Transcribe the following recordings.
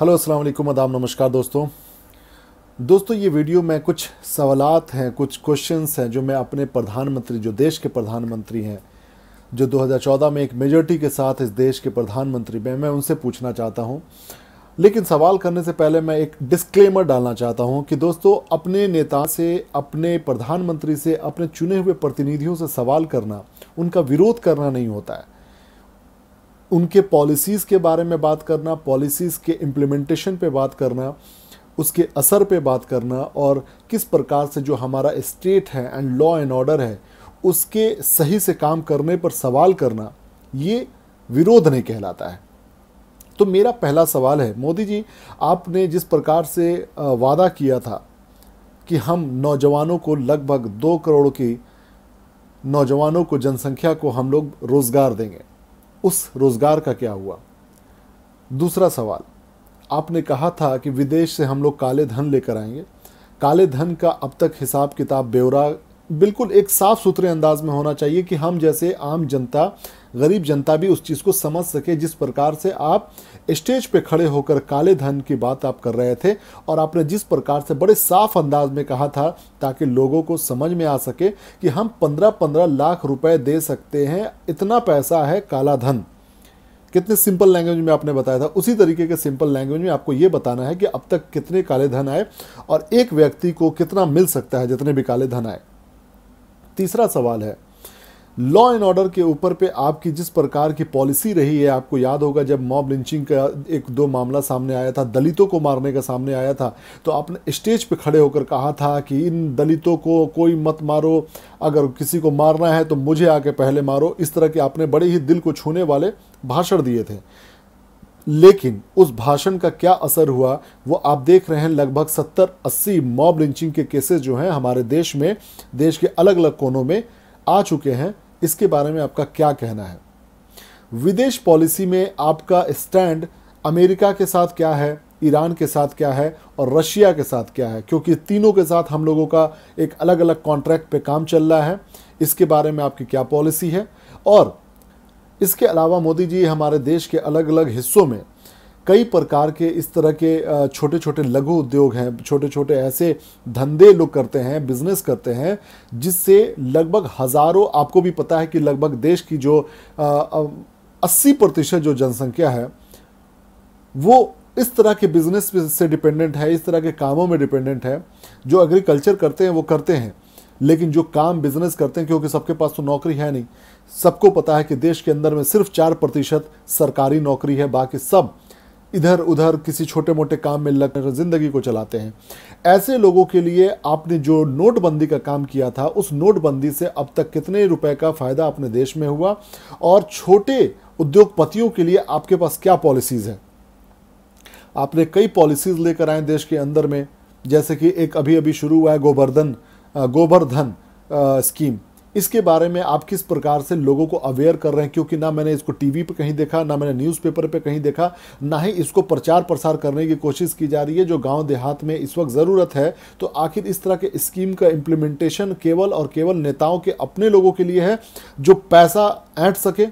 hello अस्सलाम वालेकुम अदाब नमस्कार दोस्तों दोस्तों ये वीडियो में कुछ सवालत हैं कुछ क्वेश्चंस हैं जो मैं अपने प्रधानमंत्री जो देश के प्रधानमंत्री हैं जो 2014 में एक मेजोरिटी के साथ इस देश के प्रधानमंत्री में मैं उनसे पूछना चाहता हूं लेकिन सवाल करने से पहले मैं एक डिस्क्लेमर डालना चाहता हूं कि दोस्तों अपने नेता से अपने प्रधानमंत्री से अपने चुने हुए प्रतिनिधियों से सवाल करना उनका विरोध करना नहीं होता है उनके पॉलिसीज़ के बारे में बात करना पॉलिसीज़ के इम्प्लीमेंटेशन पे बात करना उसके असर पे बात करना और किस प्रकार से जो हमारा स्टेट है एंड लॉ एंड ऑर्डर है उसके सही से काम करने पर सवाल करना ये विरोध नहीं कहलाता है तो मेरा पहला सवाल है मोदी जी आपने जिस प्रकार से वादा किया था कि हम नौजवानों को लगभग दो करोड़ की नौजवानों को जनसंख्या को हम लोग रोज़गार देंगे उस रोज़गार का क्या हुआ दूसरा सवाल आपने कहा था कि विदेश से हम लोग काले धन लेकर आएंगे काले धन का अब तक हिसाब किताब ब्यौरा बिल्कुल एक साफ़ सुथरे अंदाज में होना चाहिए कि हम जैसे आम जनता गरीब जनता भी उस चीज़ को समझ सके जिस प्रकार से आप स्टेज पे खड़े होकर काले धन की बात आप कर रहे थे और आपने जिस प्रकार से बड़े साफ अंदाज में कहा था ताकि लोगों को समझ में आ सके कि हम पंद्रह पंद्रह लाख रुपए दे सकते हैं इतना पैसा है काला धन कितने सिंपल लैंग्वेज में आपने बताया था उसी तरीके के सिंपल लैंग्वेज में आपको ये बताना है कि अब तक कितने काले धन आए और एक व्यक्ति को कितना मिल सकता है जितने भी काले धन आए तीसरा सवाल है लॉ एंड ऑर्डर के ऊपर पे आपकी जिस प्रकार की पॉलिसी रही है आपको याद होगा जब मॉब लिंचिंग का एक दो मामला सामने आया था दलितों को मारने का सामने आया था तो आपने स्टेज पे खड़े होकर कहा था कि इन दलितों को कोई मत मारो अगर किसी को मारना है तो मुझे आके पहले मारो इस तरह के आपने बड़े ही दिल को छूने वाले भाषण दिए थे लेकिन उस भाषण का क्या असर हुआ वो आप देख रहे हैं लगभग 70-80 मॉब लिंचिंग के केसेस जो हैं हमारे देश में देश के अलग अलग कोनों में आ चुके हैं इसके बारे में आपका क्या कहना है विदेश पॉलिसी में आपका स्टैंड अमेरिका के साथ क्या है ईरान के साथ क्या है और रशिया के साथ क्या है क्योंकि तीनों के साथ हम लोगों का एक अलग अलग कॉन्ट्रैक्ट पे काम चल रहा है इसके बारे में आपकी क्या पॉलिसी है और इसके अलावा मोदी जी हमारे देश के अलग अलग हिस्सों में कई प्रकार के इस तरह के छोटे छोटे लघु उद्योग हैं छोटे छोटे ऐसे धंधे लोग करते हैं बिजनेस करते हैं जिससे लगभग हज़ारों आपको भी पता है कि लगभग देश की जो अस्सी प्रतिशत जो जनसंख्या है वो इस तरह के बिजनेस से डिपेंडेंट है इस तरह के कामों में डिपेंडेंट है जो एग्रीकल्चर करते हैं वो करते हैं लेकिन जो काम बिजनेस करते हैं क्योंकि सबके पास तो नौकरी है नहीं सबको पता है कि देश के अंदर में सिर्फ चार प्रतिशत सरकारी नौकरी है बाकी सब इधर उधर किसी छोटे मोटे काम में लग कर ज़िंदगी को चलाते हैं ऐसे लोगों के लिए आपने जो नोटबंदी का काम किया था उस नोटबंदी से अब तक कितने रुपए का फ़ायदा अपने देश में हुआ और छोटे उद्योगपतियों के लिए आपके पास क्या पॉलिसीज़ हैं आपने कई पॉलिसीज़ लेकर आए देश के अंदर में जैसे कि एक अभी अभी शुरू हुआ है गोवर्धन गोबर धन स्कीम इसके बारे में आप किस प्रकार से लोगों को अवेयर कर रहे हैं क्योंकि ना मैंने इसको टीवी पर कहीं देखा ना मैंने न्यूज़पेपर पे कहीं देखा ना ही इसको प्रचार प्रसार करने की कोशिश की जा रही है जो गांव देहात में इस वक्त ज़रूरत है तो आखिर इस तरह के स्कीम का इम्प्लीमेंटेशन केवल और केवल नेताओं के अपने लोगों के लिए है जो पैसा ऐट सके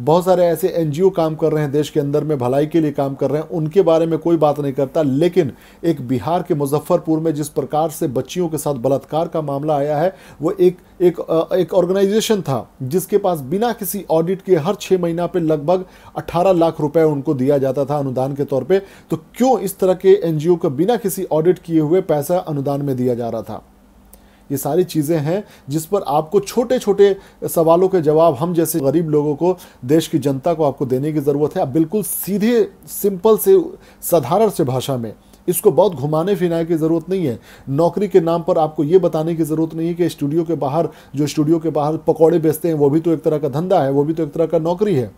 बहुत सारे ऐसे एन काम कर रहे हैं देश के अंदर में भलाई के लिए काम कर रहे हैं उनके बारे में कोई बात नहीं करता लेकिन एक बिहार के मुजफ्फरपुर में जिस प्रकार से बच्चियों के साथ बलात्कार का मामला आया है वो एक एक एक ऑर्गेनाइजेशन था जिसके पास बिना किसी ऑडिट के हर छः महीना पे लगभग 18 लाख रुपए उनको दिया जाता था अनुदान के तौर पे तो क्यों इस तरह के एनजीओ को बिना किसी ऑडिट किए हुए पैसा अनुदान में दिया जा रहा था ये सारी चीज़ें हैं जिस पर आपको छोटे छोटे सवालों के जवाब हम जैसे गरीब लोगों को देश की जनता को आपको देने की ज़रूरत है आप बिल्कुल सीधे सिंपल से साधारण से भाषा में इसको बहुत घुमाने फिराने की ज़रूरत नहीं है नौकरी के नाम पर आपको ये बताने की ज़रूरत नहीं है कि स्टूडियो के बाहर जो स्टूडियो के बाहर पकौड़े बेचते हैं वो भी तो एक तरह का धंधा है वो भी तो एक तरह का नौकरी है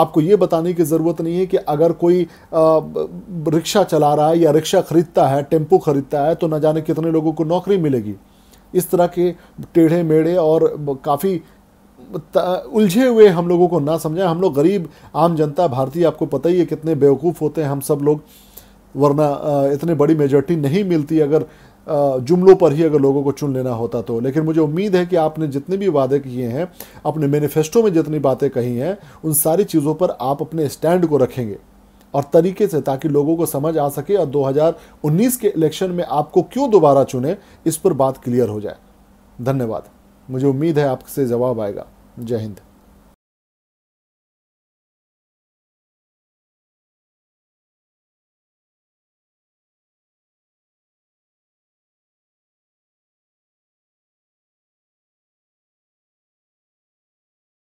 आपको ये बताने की ज़रूरत नहीं है कि अगर कोई रिक्शा चला रहा है या रिक्शा ख़रीदता है टेम्पो ख़रीदता है तो ना जाने कितने लोगों को नौकरी मिलेगी इस तरह के टेढ़े मेढ़े और काफ़ी उलझे हुए हम लोगों को ना समझाएं हम लोग गरीब आम जनता भारतीय आपको पता ही है कितने बेवकूफ़ होते हैं हम सब लोग वरना इतने बड़ी मेजॉरिटी नहीं मिलती अगर जुमलों पर ही अगर लोगों को चुन लेना होता तो लेकिन मुझे उम्मीद है कि आपने जितने भी वादे किए हैं अपने मैनिफेस्टो में जितनी बातें कही हैं उन सारी चीज़ों पर आप अपने स्टैंड को रखेंगे और तरीके से ताकि लोगों को समझ आ सके और 2019 के इलेक्शन में आपको क्यों दोबारा चुने इस पर बात क्लियर हो जाए धन्यवाद मुझे उम्मीद है आपसे जवाब आएगा जय हिंद